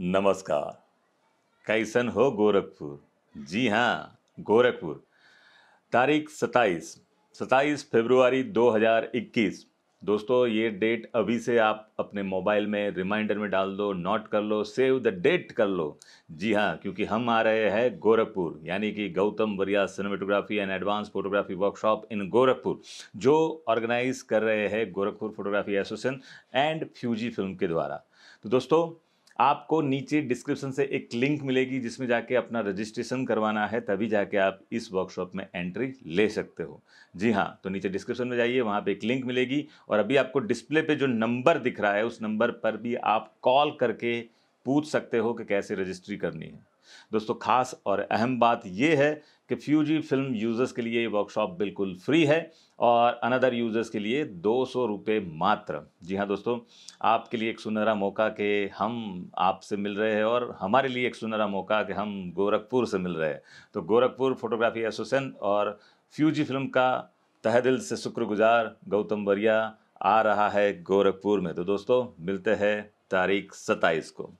नमस्कार कैसन हो गोरखपुर जी हाँ गोरखपुर तारीख 27 27 फरवरी 2021 दोस्तों ये डेट अभी से आप अपने मोबाइल में रिमाइंडर में डाल दो नोट कर लो सेव द डेट कर लो जी हाँ क्योंकि हम आ रहे हैं गोरखपुर यानी कि Gautam Variya cinematography and advance photography workshop in Gorakhpur जो ऑर्गेनाइज कर रहे हैं Gorakhpur photography association and Fujifilm के द्वारा तो दोस्तों आपको नीचे डिस्क्रिप्शन से एक लिंक मिलेगी जिसमें जाके अपना रजिस्ट्रेशन करवाना है तभी जाके आप इस वर्कशॉप में एंट्री ले सकते हो जी हाँ तो नीचे डिस्क्रिप्शन में जाइए वहाँ पे एक लिंक मिलेगी और अभी आपको डिस्प्ले पे जो नंबर दिख रहा है उस नंबर पर भी आप कॉल करके पूछ सकते हो कि कैसे रजिस्ट्री करनी है दोस्तों खास और अहम बात यह है कि फ्यूजी फिल्म यूज़र्स के लिए ये वर्कशॉप बिल्कुल फ्री है और अनदर यूज़र्स के लिए दो सौ रुपये मात्र जी हाँ दोस्तों आपके लिए एक सुनहरा मौका कि हम आपसे मिल रहे हैं और हमारे लिए एक सुनहरा मौका कि हम गोरखपुर से मिल रहे हैं तो गोरखपुर फोटोग्राफी एसोसिएशन और फ्यूजी फिल्म का तहदिल से शुक्रगुजार गौतम बरिया आ रहा है गोरखपुर में तो दोस्तों मिलते हैं तारीख सत्ताईस को